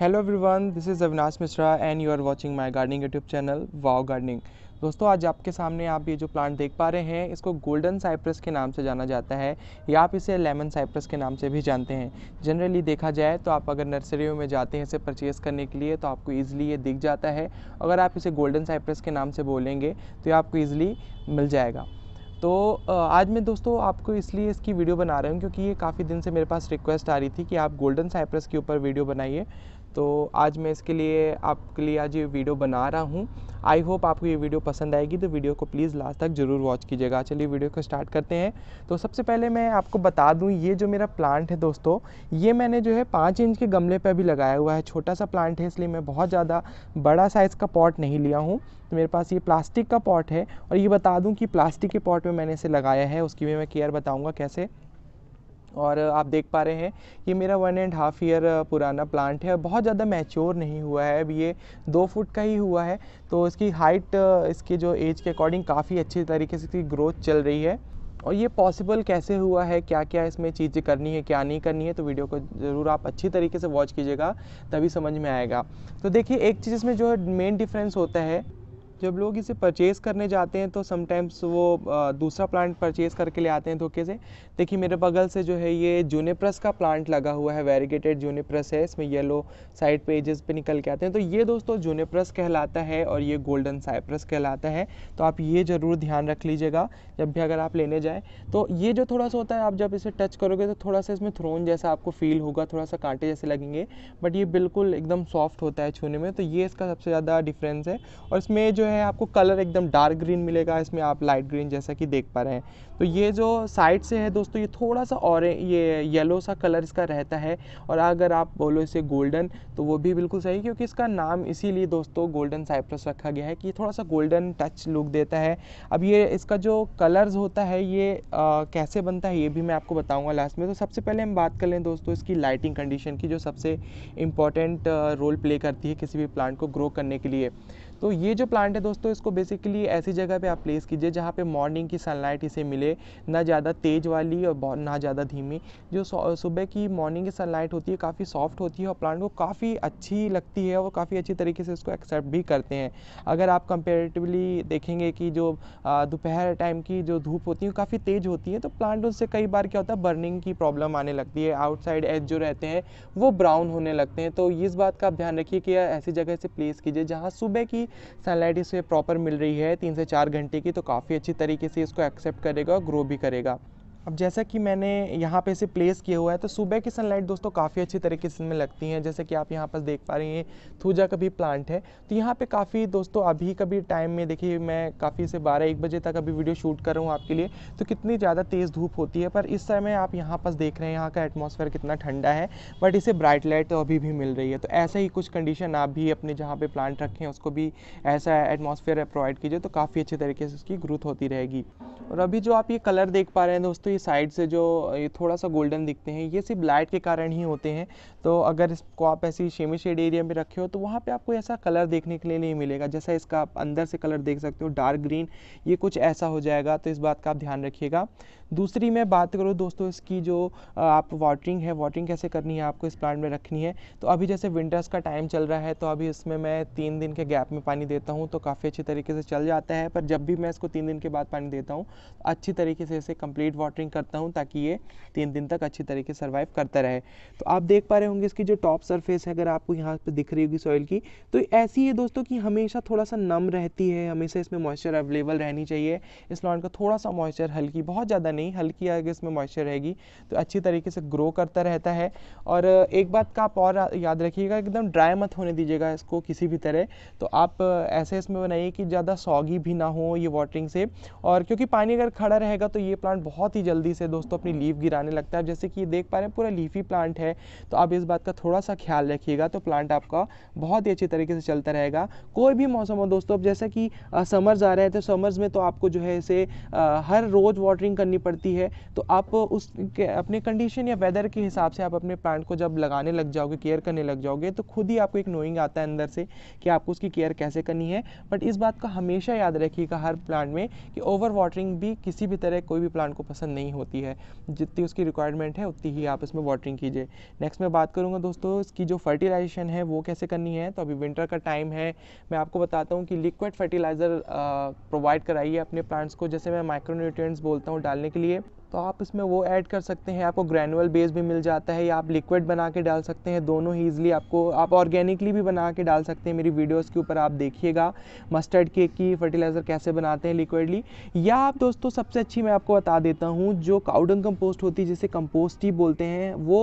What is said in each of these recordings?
Hello everyone this is Avinash Mishra and you are watching my gardening YouTube channel wow gardening दोस्तों आज आपके सामने आप ये जो प्लांट देख पा रहे हैं इसको गोल्डन साइप्रस के नाम से जाना जाता है या आप इसे लेमन साइप्रस के नाम से भी जानते हैं जनरली देखा जाए तो आप अगर नर्सरियों में जाते हैं इसे परचेज़ करने के लिए तो आपको ईजिली ये दिख जाता है अगर आप इसे गोल्डन साइप्रस के नाम से बोलेंगे तो ये आपको ईजिली मिल जाएगा तो आज मैं दोस्तों आपको इसलिए इसकी वीडियो बना रहा हूँ क्योंकि ये काफ़ी दिन से मेरे पास रिक्वेस्ट आ रही थी कि आप गोल्डन साइप्रस के ऊपर वीडियो बनाइए तो आज मैं इसके लिए आपके लिए आज ये वीडियो बना रहा हूँ आई होप आपको ये वीडियो पसंद आएगी तो वीडियो को प्लीज़ लास्ट तक ज़रूर वॉच कीजिएगा चलिए वीडियो को स्टार्ट करते हैं तो सबसे पहले मैं आपको बता दूँ ये जो मेरा प्लांट है दोस्तों ये मैंने जो है पाँच इंच के गमले पर भी लगाया हुआ है छोटा सा प्लांट है इसलिए मैं बहुत ज़्यादा बड़ा साइज़ का पॉट नहीं लिया हूँ तो मेरे पास ये प्लास्टिक का पॉट है और ये बता दूँ कि प्लास्टिक के पॉट में मैंने इसे लगाया है उसकी भी मैं केयर बताऊँगा कैसे और आप देख पा रहे हैं ये मेरा वन एंड हाफ़ ईयर पुराना प्लांट है बहुत ज़्यादा मैच्योर नहीं हुआ है अब ये दो फुट का ही हुआ है तो इसकी हाइट इसके जो एज के अकॉर्डिंग काफ़ी अच्छे तरीके से इसकी ग्रोथ चल रही है और ये पॉसिबल कैसे हुआ है क्या क्या इसमें चीज़ें करनी है क्या नहीं करनी है तो वीडियो को ज़रूर आप अच्छी तरीके से वॉच कीजिएगा तभी समझ में आएगा तो देखिए एक चीज़ इसमें जो है मेन डिफरेंस होता है जब लोग इसे परचेज़ करने जाते हैं तो समटाइम्स वो दूसरा प्लांट परचेज़ करके ले आते हैं धोखे से देखिए मेरे बगल से जो है ये जूनेप्रस का प्लांट लगा हुआ है वेरीगेटेड जूनेप्रस है इसमें येलो साइड पेजेस पे निकल के आते हैं तो ये दोस्तों जूनेप्रस कहलाता है और ये गोल्डन साइप्रस कहलाता है तो आप ये ज़रूर ध्यान रख लीजिएगा जब भी अगर आप लेने जाएँ तो ये जो थोड़ा सा होता है आप जब इसे टच करोगे तो थोड़ा सा इसमें थ्रोन जैसा आपको फील होगा थोड़ा सा कांटे जैसे लगेंगे बट ये बिल्कुल एकदम सॉफ्ट होता है छूने में तो ये इसका सबसे ज़्यादा डिफरेंस है और इसमें जो जो है आपको कलर एकदम डार्क ग्रीन मिलेगा इसमें आप लाइट ग्रीन जैसा कि देख पा रहे हैं तो ये जो साइड से है दोस्तों ये थोड़ा सा और ये येलो सा कलर इसका रहता है और अगर आप बोलो इसे गोल्डन तो वो भी बिल्कुल सही क्योंकि इसका नाम इसीलिए दोस्तों गोल्डन साइप्रस रखा गया है कि थोड़ा सा गोल्डन टच लुक देता है अब ये इसका जो कलर्स होता है ये आ, कैसे बनता है ये भी मैं आपको बताऊँगा लास्ट में तो सबसे पहले हम बात कर लें दोस्तों इसकी लाइटिंग कंडीशन की जो सबसे इम्पॉर्टेंट रोल प्ले करती है किसी भी प्लांट को ग्रो करने के लिए तो ये जो प्लांट है दोस्तों इसको बेसिकली ऐसी जगह पे आप प्लेस कीजिए जहाँ पे मॉर्निंग की सनलाइट इसे मिले ना ज़्यादा तेज़ वाली और ना ज़्यादा धीमी जो सुबह की मॉर्निंग की सनलाइट होती है काफ़ी सॉफ्ट होती है और प्लांट को काफ़ी अच्छी लगती है और काफ़ी अच्छी तरीके से इसको एक्सेप्ट भी करते हैं अगर आप कंपेरेटिवली देखेंगे कि जो दोपहर टाइम की जो धूप होती है काफ़ी तेज़ होती है तो प्लांट उससे कई बार क्या होता है बर्निंग की प्रॉब्लम आने लगती है आउटसाइड एज जो रहते हैं वो ब्राउन होने लगते हैं तो इस बात का आप ध्यान रखिए कि ऐसी जगह से प्लेस कीजिए जहाँ सुबह की सनलाइट इसे प्रॉपर मिल रही है तीन से चार घंटे की तो काफ़ी अच्छी तरीके से इसको एक्सेप्ट करेगा और ग्रो भी करेगा अब जैसा कि मैंने यहाँ पे इसे प्लेस किया हुआ है तो सुबह की सनलाइट दोस्तों काफ़ी अच्छी तरीके से इसमें लगती हैं जैसे कि आप यहाँ पर देख पा रही हैं थूजा का भी प्लांट है तो यहाँ पे काफ़ी दोस्तों अभी कभी टाइम में देखिए मैं काफ़ी से बारह एक बजे तक अभी वीडियो शूट कर रहा हूँ आपके लिए तो कितनी ज़्यादा तेज़ धूप होती है पर इस समय आप यहाँ पर देख रहे हैं यहाँ का एटमोसफेयर कितना ठंडा है बट इसे ब्राइट लाइट तो अभी भी मिल रही है तो ऐसा ही कुछ कंडीशन आप भी अपने जहाँ पर प्लांट रखें उसको भी ऐसा एटमोसफेयर प्रोवाइड कीजिए तो काफ़ी अच्छे तरीके से उसकी ग्रोथ होती रहेगी और अभी जो आप ये कलर देख पा रहे हैं दोस्तों ये साइड से जो ये थोड़ा सा गोल्डन दिखते हैं ये सिर्फ लाइट के कारण ही होते हैं तो अगर इसको आप ऐसी शेमी शेड एरिया में रखे हो तो वहाँ पे आपको ऐसा कलर देखने के लिए नहीं मिलेगा जैसा इसका आप अंदर से कलर देख सकते हो डार्क ग्रीन ये कुछ ऐसा हो जाएगा तो इस बात का आप ध्यान रखिएगा दूसरी मैं बात करूँ दोस्तों इसकी जो आप वाटरिंग है वाटरिंग कैसे करनी है आपको इस प्लांट में रखनी है तो अभी जैसे विंटर्स का टाइम चल रहा है तो अभी इसमें मैं तीन दिन के गैप में पानी देता हूँ तो काफ़ी अच्छे तरीके से चल जाता है पर जब भी मैं इसको तीन दिन के बाद पानी देता हूँ अच्छी तरीके से इसे कंप्लीट वाटरिंग मॉनिटरिंग करता हूँ ताकि ये तीन दिन तक अच्छी तरीके से सर्वाइव करता रहे तो आप देख पा रहे होंगे इसकी जो टॉप सरफेस है अगर आपको यहाँ पर दिख रही होगी सॉइल की तो ऐसी है दोस्तों कि हमेशा थोड़ा सा नम रहती है हमेशा इसमें मॉइस्चर अवेलेबल रहनी चाहिए इस लॉन्ड का थोड़ा सा मॉइस्चर हल्की बहुत ज़्यादा नहीं हल्की अगर इसमें मॉइस्चर रहेगी तो अच्छी तरीके से ग्रो करता रहता है और एक बात का आप और याद रखिएगा एकदम ड्राई मत होने दीजिएगा इसको किसी भी तरह तो आप ऐसे इसमें बनाइए कि ज़्यादा सॉगी भी ना हो ये वाटरिंग से और क्योंकि पानी अगर खड़ा रहेगा तो ये प्लांट बहुत ही जल्दी से दोस्तों अपनी लीव गिराने लगता है जैसे कि ये देख पा रहे हैं पूरा लीफी प्लांट है तो आप इस बात का थोड़ा सा ख्याल रखिएगा तो प्लांट आपका बहुत ही अच्छी तरीके से चलता रहेगा कोई भी मौसम हो दोस्तों अब जैसे कि समर्स आ रहे हैं तो समर्स में तो आपको जो है इसे हर रोज़ वाटरिंग करनी पड़ती है तो आप उस अपने कंडीशन या वेदर के हिसाब से आप अपने प्लांट को जब लगाने लग जाओगे केयर करने लग जाओगे तो खुद ही आपको एक नोइंग आता है अंदर से कि आपको उसकी केयर कैसे करनी है बट इस बात का हमेशा याद रखिएगा हर प्लांट में कि ओवर वाटरिंग भी किसी भी तरह कोई भी प्लांट को पसंद नहीं नहीं होती है जितनी उसकी रिक्वायरमेंट है उतनी ही आप इसमें वाटरिंग कीजिए नेक्स्ट मैं बात करूँगा दोस्तों इसकी जो फर्टिलाइजेशन है वो कैसे करनी है तो अभी विंटर का टाइम है मैं आपको बताता हूँ कि लिक्विड फर्टिलाइज़र प्रोवाइड कराइए अपने प्लांट्स को जैसे मैं माइक्रोन्यूट्रिएंट्स बोलता हूँ डालने के लिए तो आप इसमें वो ऐड कर सकते हैं आपको ग्रैनुअल बेस भी मिल जाता है या आप लिक्विड बना के डाल सकते हैं दोनों ही ईजिली आपको आप ऑर्गेनिकली भी बना के डाल सकते हैं मेरी वीडियोस के ऊपर आप देखिएगा मस्टर्ड केक की फर्टिलाइज़र कैसे बनाते हैं लिक्विडली या आप दोस्तों सबसे अच्छी मैं आपको बता देता हूँ जो काउडन कम्पोस्ट होती है जिसे कम्पोस्ट ही बोलते हैं वो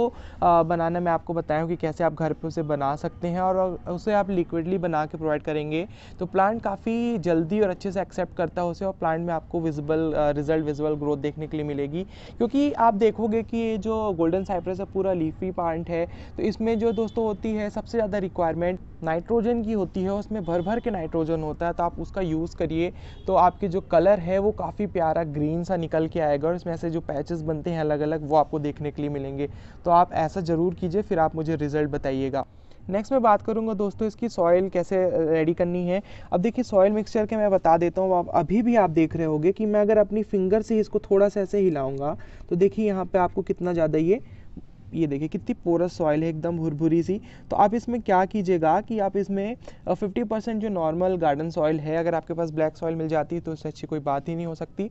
बनाना मैं आपको बताया हूँ कि कैसे आप घर पर उसे बना सकते हैं और उसे आप लिक्विडली बना के प्रोवाइड करेंगे तो प्लांट काफ़ी जल्दी और अच्छे से एक्सेप्ट करता है उसे और प्लांट में आपको विजिबल रिजल्ट विजिबल ग्रोथ देखने के लिए मिलेगी जाएगी क्योंकि आप देखोगे कि ये जो गोल्डन साइप्रस है पूरा लीफी प्लांट है तो इसमें जो दोस्तों होती है सबसे ज़्यादा रिक्वायरमेंट नाइट्रोजन की होती है उसमें भर भर के नाइट्रोजन होता है तो आप उसका यूज़ करिए तो आपके जो कलर है वो काफ़ी प्यारा ग्रीन सा निकल के आएगा और इसमें ऐसे जो पैचेस बनते हैं अलग अलग वो आपको देखने के लिए मिलेंगे तो आप ऐसा ज़रूर कीजिए फिर आप मुझे रिज़ल्ट बताइएगा नेक्स्ट मैं बात करूँगा दोस्तों इसकी सॉइल कैसे रेडी करनी है अब देखिए सॉइल मिक्सचर के मैं बता देता हूँ अभी भी आप देख रहे होगे कि मैं अगर अपनी फिंगर से इसको थोड़ा सा ऐसे हिलाऊँगा तो देखिए यहाँ पर आपको कितना ज़्यादा ये ये देखिए कितनी पोरस सॉइल है एकदम भुरभुरी सी तो आप इसमें क्या कीजिएगा कि आप इसमें फिफ्टी परसेंट जो नॉर्मल गार्डन सॉइल है अगर आपके पास ब्लैक सॉइल मिल जाती है तो उससे अच्छी कोई बात ही नहीं हो सकती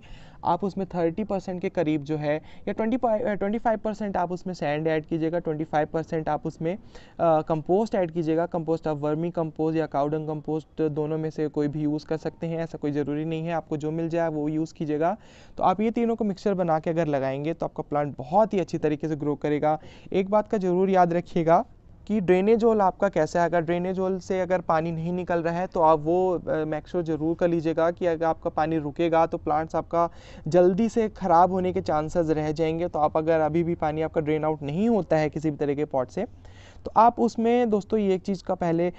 आप उसमें थर्टी परसेंट के करीब जो है या ट्वेंटी ट्वेंटी फाइव परसेंट आप उसमें सैंड ऐड कीजिएगा ट्वेंटी फाइव परसेंट आप उसमें कंपोस्ट ऐड कीजिएगा कंपोस्ट आप वर्मी कंपोस्ट या काउडंग कंपोस्ट दोनों में से कोई भी यूज़ कर सकते हैं ऐसा कोई ज़रूरी नहीं है आपको जो मिल जाए वो यूज़ कीजिएगा तो आप ये तीनों को मिक्सचर बना के अगर लगाएंगे तो आपका प्लांट बहुत ही अच्छी तरीके से ग्रो करेगा एक बात का जरूर याद रखिएगा कि ड्रेनेज होल आपका कैसा है अगर ड्रेनेज होल से अगर पानी नहीं निकल रहा है तो आप वो मैक्सो जरूर कर लीजिएगा कि अगर आपका पानी रुकेगा तो प्लांट्स आपका जल्दी से ख़राब होने के चांसेस रह जाएंगे तो आप अगर अभी भी पानी आपका ड्रेन आउट नहीं होता है किसी भी तरह के पॉट से तो आप उसमें दोस्तों ये एक चीज़ का पहले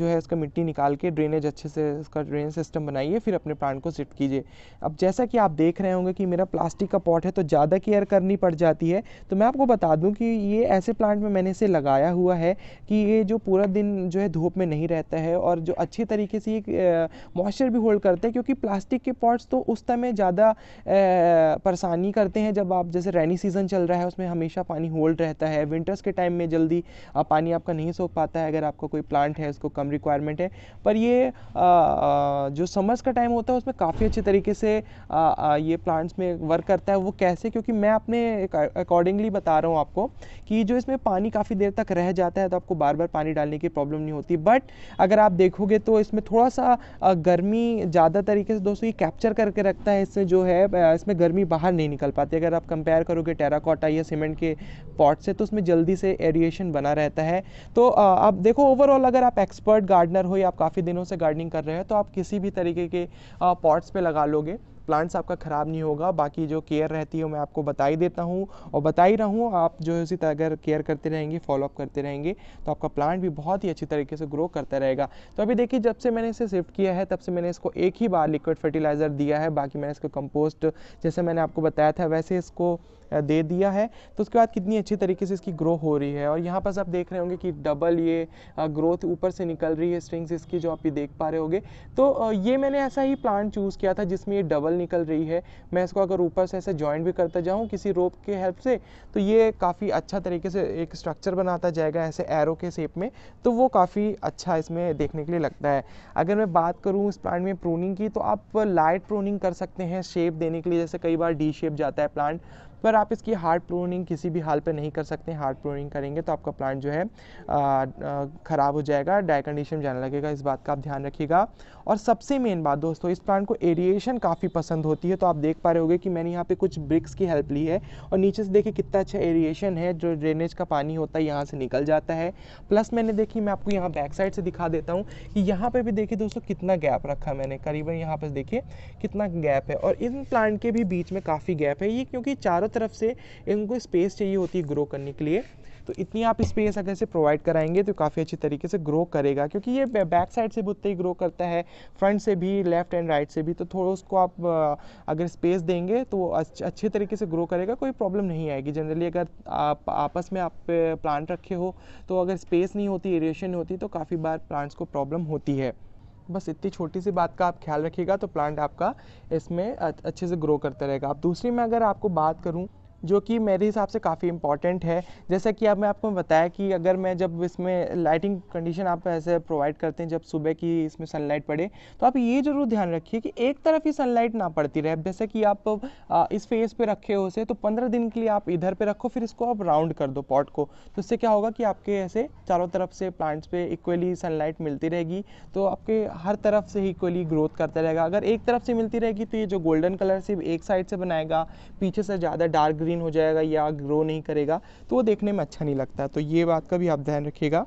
जो है इसका मिट्टी निकाल के ड्रेनेज अच्छे से इसका ड्रेनेज सिस्टम बनाइए फिर अपने प्लांट को सिट कीजिए अब जैसा कि आप देख रहे होंगे कि मेरा प्लास्टिक का पॉट है तो ज़्यादा केयर करनी पड़ जाती है तो मैं आपको बता दूँ कि ये ऐसे प्लांट में मैंने इसे लगाया हुआ है कि ये जो पूरा दिन जो है धूप में नहीं रहता है और जो अच्छे तरीके से ये मॉइस्चर भी होल्ड करते हैं क्योंकि प्लास्टिक के पॉट्स तो उस समय ज़्यादा परेशानी करते हैं जब आप जैसे रेनी सीज़न चल रहा है उसमें हमेशा पानी होल्ड रहता है विंटर्स के टाइम में जल्दी पानी आपका नहीं सोख पाता है अगर आपका कोई प्लांट है उसको कम रिक्वायरमेंट है पर ये जो समर्स का टाइम होता है उसमें काफ़ी अच्छे तरीके से ये प्लांट्स में वर्क करता है वो कैसे क्योंकि मैं अपने अकॉर्डिंगली बता रहा हूँ आपको कि जो इसमें पानी काफ़ी देर तक रह जाता है तो आपको बार बार पानी डालने की प्रॉब्लम नहीं होती बट अगर आप देखोगे तो इसमें थोड़ा सा गर्मी ज़्यादा तरीके से दोस्तों ये कैप्चर करके रखता है इससे जो है इसमें गर्मी बाहर नहीं निकल पाती अगर आप कंपेयर करोगे टेराकोटा या सीमेंट के पॉट से तो उसमें जल्दी से एरिएशन बना रहता रहता है तो आप देखो ओवरऑल अगर आप एक्सपर्ट गार्डनर हो या आप काफ़ी दिनों से गार्डनिंग कर रहे हैं तो आप किसी भी तरीके के पॉट्स पे लगा लोगे प्लांट्स आपका ख़राब नहीं होगा बाकी जो केयर रहती है मैं आपको बता ही देता हूँ और बता ही रहा हूँ आप जो है उसी तरह अगर केयर करते रहेंगे फॉलोअप करते रहेंगे तो आपका प्लांट भी बहुत ही अच्छी तरीके से ग्रो करता रहेगा तो अभी देखिए जब से मैंने इसे शिफ्ट किया है तब से मैंने इसको एक ही बार लिक्विड फर्टिलाइज़र दिया है बाकी मैंने इसको कंपोस्ट जैसे मैंने आपको बताया था वैसे इसको दे दिया है तो उसके बाद कितनी अच्छी तरीके से इसकी ग्रो हो रही है और यहाँ पर आप देख रहे होंगे कि डबल ये ग्रोथ ऊपर से निकल रही है स्ट्रिंग्स इसकी जो आप ये देख पा रहे होगे तो ये मैंने ऐसा ही प्लांट चूज़ किया था जिसमें ये डबल निकल रही है मैं इसको अगर ऊपर से ऐसे ज्वाइंट भी करता जाऊँ किसी रोप के हेल्प से तो ये काफ़ी अच्छा तरीके से एक स्ट्रक्चर बनाता जाएगा ऐसे एरो के शेप में तो वो काफ़ी अच्छा इसमें देखने के लिए लगता है अगर मैं बात करूँ इस प्लांट में प्रोनिंग की तो आप लाइट प्रोनिंग कर सकते हैं शेप देने के लिए जैसे कई बार डी शेप जाता है प्लांट पर आप इसकी हार्ड प्रूनिंग किसी भी हाल पर नहीं कर सकते हार्ड प्रूनिंग करेंगे तो आपका प्लांट जो है ख़राब हो जाएगा ड्राई कंडीशन जाने लगेगा इस बात का आप ध्यान रखिएगा और सबसे मेन बात दोस्तों इस प्लांट को एरिएशन काफ़ी पसंद होती है तो आप देख पा रहे होगे कि मैंने यहाँ पे कुछ ब्रिक्स की हेल्प ली है और नीचे से देखिए कितना अच्छा एरिएशन है जो ड्रेनेज का पानी होता है यहाँ से निकल जाता है प्लस मैंने देखी मैं आपको यहाँ बैक साइड से दिखा देता हूँ कि यहाँ पर भी देखिए दोस्तों कितना गैप रखा मैंने करीबन यहाँ पर देखिए कितना गैप है और इन प्लांट के भी बीच में काफ़ी गैप है ये क्योंकि चारों तरफ से इनको स्पेस चाहिए होती है ग्रो करने के लिए तो इतनी आप स्पेस अगर से प्रोवाइड कराएंगे तो काफ़ी अच्छी तरीके से ग्रो करेगा क्योंकि ये बैक साइड से भी उतना ही ग्रो करता है फ्रंट से भी लेफ्ट एंड राइट से भी तो थोड़ा उसको आप अगर स्पेस देंगे तो वो अच्छे तरीके से ग्रो करेगा कोई प्रॉब्लम नहीं आएगी जनरली अगर आप आपस में आप प्लांट रखे हो तो अगर स्पेस नहीं होती एरिएशन नहीं होती तो काफ़ी बार प्लांट्स को प्रॉब्लम होती है बस इतनी छोटी सी बात का आप ख्याल रखिएगा तो प्लांट आपका इसमें अच्छे से ग्रो करता रहेगा अब दूसरी मैं अगर आपको बात करूँ जो कि मेरे हिसाब से काफ़ी इंपॉर्टेंट है जैसा कि अब मैं आपको बताया कि अगर मैं जब इसमें लाइटिंग कंडीशन आप ऐसे प्रोवाइड करते हैं जब सुबह की इसमें सनलाइट पड़े तो आप ये जरूर ध्यान रखिए कि एक तरफ ही सनलाइट ना पड़ती रहे जैसे कि आप इस फेस पे रखे हो से तो पंद्रह दिन के लिए आप इधर पे रखो फिर इसको आप राउंड कर दो पॉट को तो इससे क्या होगा कि आपके ऐसे चारों तरफ से प्लांट्स पर इक्वली सनलाइट मिलती रहेगी तो आपके हर तरफ से इक्वली ग्रोथ करता रहेगा अगर एक तरफ से मिलती रहेगी तो ये जो गोल्डन कलर से एक साइड से बनाएगा पीछे से ज़्यादा डार्क ग्रीन ग्रीन हो जाएगा या ग्रो नहीं करेगा तो वो देखने में अच्छा नहीं लगता तो ये बात का भी आप ध्यान रखिएगा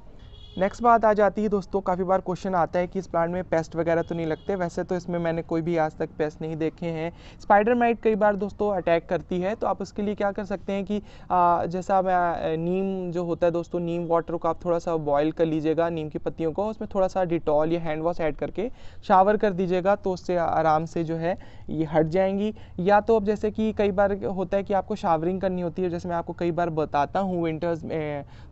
नेक्स्ट बात आ जाती है दोस्तों काफ़ी बार क्वेश्चन आता है कि इस प्लांट में पेस्ट वगैरह तो नहीं लगते वैसे तो इसमें मैंने कोई भी आज तक पेस्ट नहीं देखे हैं स्पाइडर माइट कई बार दोस्तों अटैक करती है तो आप उसके लिए क्या कर सकते हैं कि आ, जैसा नीम जो होता है दोस्तों नीम वाटर को आप थोड़ा सा बॉयल कर लीजिएगा नीम की पत्तियों को उसमें थोड़ा सा डिटॉल या हैंड वॉश ऐड करके शावर कर दीजिएगा तो उससे आराम से जो है ये हट जाएंगी या तो अब जैसे कि कई बार होता है कि आपको शावरिंग करनी होती है जैसे मैं आपको कई बार बताता हूँ विंटर्स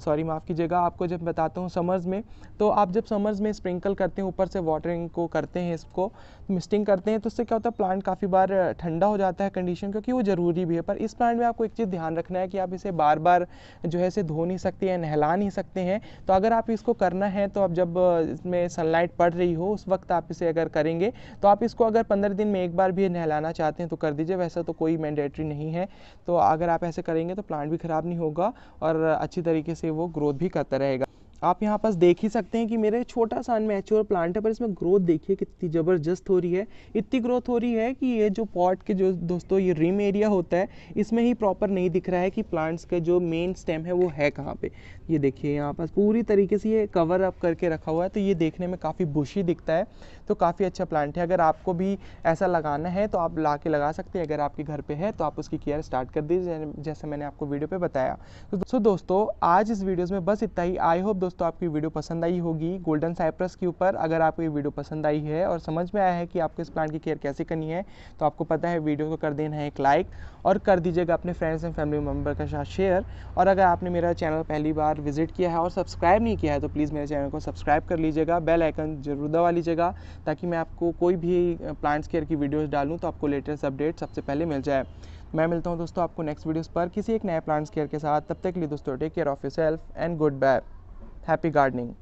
सॉरी माफ़ कीजिएगा आपको जब बताता हूँ समर समर्स में तो आप जब समर्स में स्प्रिंकल करते हैं ऊपर से वाटरिंग को करते हैं इसको मिस्टिंग करते हैं तो उससे क्या होता है प्लांट काफ़ी बार ठंडा हो जाता है कंडीशन क्योंकि वो ज़रूरी भी है पर इस प्लांट में आपको एक चीज़ ध्यान रखना है कि आप इसे बार बार जो है इसे धो नहीं सकते हैं नहला नहीं सकते हैं तो अगर आप इसको करना है तो आप जब इसमें सनलाइट पड़ रही हो उस वक्त आप इसे अगर करेंगे तो आप इसको अगर पंद्रह दिन में एक बार भी नहलाना चाहते हैं तो कर दीजिए वैसा तो कोई मैंडेटरी नहीं है तो अगर आप ऐसे करेंगे तो प्लांट भी ख़राब नहीं होगा और अच्छी तरीके से वो ग्रोथ भी करता रहेगा आप यहाँ पास देख ही सकते हैं कि मेरे छोटा सा अनमेच्योर प्लांट है पर इसमें ग्रोथ देखिए कितनी ज़बरदस्त हो रही है इतनी ग्रोथ हो रही है कि ये जो पॉट के जो दोस्तों ये रिम एरिया होता है इसमें ही प्रॉपर नहीं दिख रहा है कि प्लांट्स का जो मेन स्टेम है वो है कहाँ पे ये देखिए यहाँ पास पूरी तरीके से ये कवर अप करके रखा हुआ है तो ये देखने में काफ़ी बुशी दिखता है तो काफ़ी अच्छा प्लांट है अगर आपको भी ऐसा लगाना है तो आप ला के लगा सकते हैं अगर आपके घर पर है तो आप उसकी केयर स्टार्ट कर दीजिए जैसे मैंने आपको वीडियो पर बताया तो दोस्तों आज इस वीडियोज़ में बस इतना ही आई होप दोस्तों आपकी वीडियो पसंद आई होगी गोल्डन साइप्रस के ऊपर अगर आपको ये वीडियो पसंद आई है और समझ में आया है कि आपको इस प्लांट की केयर कैसे करनी है तो आपको पता है वीडियो को कर देना है एक लाइक और कर दीजिएगा अपने फ्रेंड्स एंड फैमिली मेम्बर के साथ शेयर और अगर आपने मेरा चैनल पहली बार विजिट किया है और सब्सक्राइब नहीं किया है तो प्लीज़ मेरे चैनल को सब्सक्राइब कर लीजिएगा बेल आइकन जरूर दबा लीजिएगा ताकि मैं आपको कोई भी प्लांट्स केयर की वीडियोज़ डालूँ तो आपको लेटेस्ट अपडेट सबसे पहले मिल जाए मैं मिलता हूँ दोस्तों आपको नेक्स्ट वीडियोस पर किसी एक नए प्लांट्स केयर के साथ तब तक के लिए दोस्तों take care of yourself and goodbye happy gardening.